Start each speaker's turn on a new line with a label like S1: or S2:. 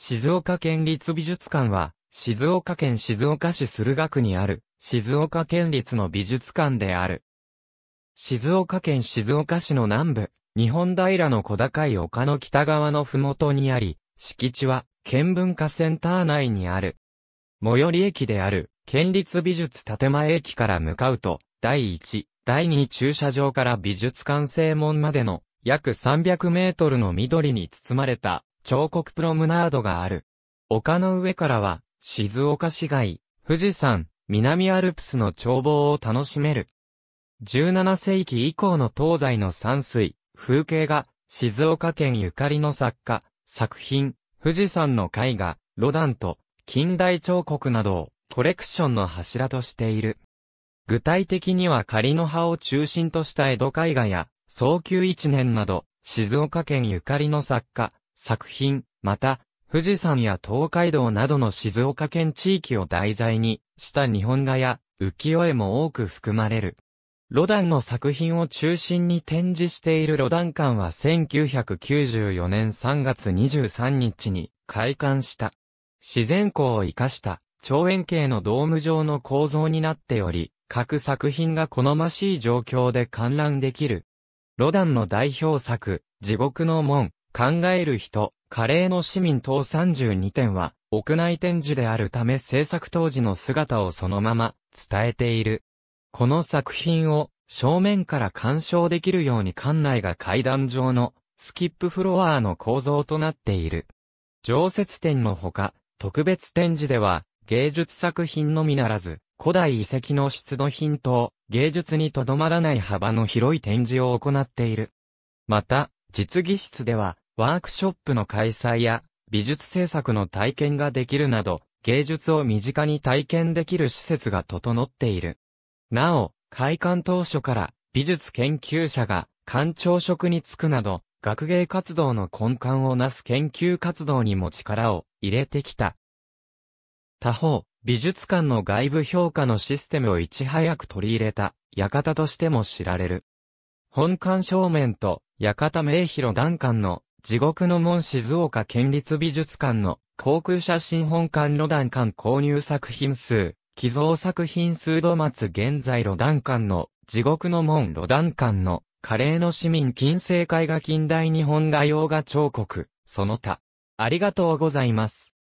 S1: 静岡県立美術館は、静岡県静岡市駿河区にある、静岡県立の美術館である。静岡県静岡市の南部、日本平の小高い丘の北側の麓にあり、敷地は、県文化センター内にある。最寄り駅である、県立美術建前駅から向かうと、第1、第2駐車場から美術館正門までの、約300メートルの緑に包まれた彫刻プロムナードがある。丘の上からは、静岡市街、富士山、南アルプスの眺望を楽しめる。17世紀以降の東西の山水、風景が、静岡県ゆかりの作家、作品、富士山の絵画、ロダンと、近代彫刻などをコレクションの柱としている。具体的には仮の葉を中心とした江戸絵画や、早急一年など、静岡県ゆかりの作家、作品、また、富士山や東海道などの静岡県地域を題材にした日本画や浮世絵も多く含まれる。ロダンの作品を中心に展示しているロダン館は1994年3月23日に開館した。自然光を生かした超円形のドーム状の構造になっており、各作品が好ましい状況で観覧できる。ロダンの代表作、地獄の門、考える人、カレーの市民等32点は、屋内展示であるため制作当時の姿をそのまま伝えている。この作品を正面から鑑賞できるように館内が階段状のスキップフロアの構造となっている。常設展のほか、特別展示では芸術作品のみならず、古代遺跡の出土品等、芸術にとどまらない幅の広い展示を行っている。また、実技室では、ワークショップの開催や、美術制作の体験ができるなど、芸術を身近に体験できる施設が整っている。なお、開館当初から美術研究者が館長職に就くなど、学芸活動の根幹をなす研究活動にも力を入れてきた。他方、美術館の外部評価のシステムをいち早く取り入れた館としても知られる。本館正面と館名広段館の、地獄の門静岡県立美術館の、航空写真本館ロダン館購入作品数、寄贈作品数度末現在ロダン館の、地獄の門ロダン館の、カレーの市民近世絵画近代日本画洋画彫刻、その他。ありがとうございます。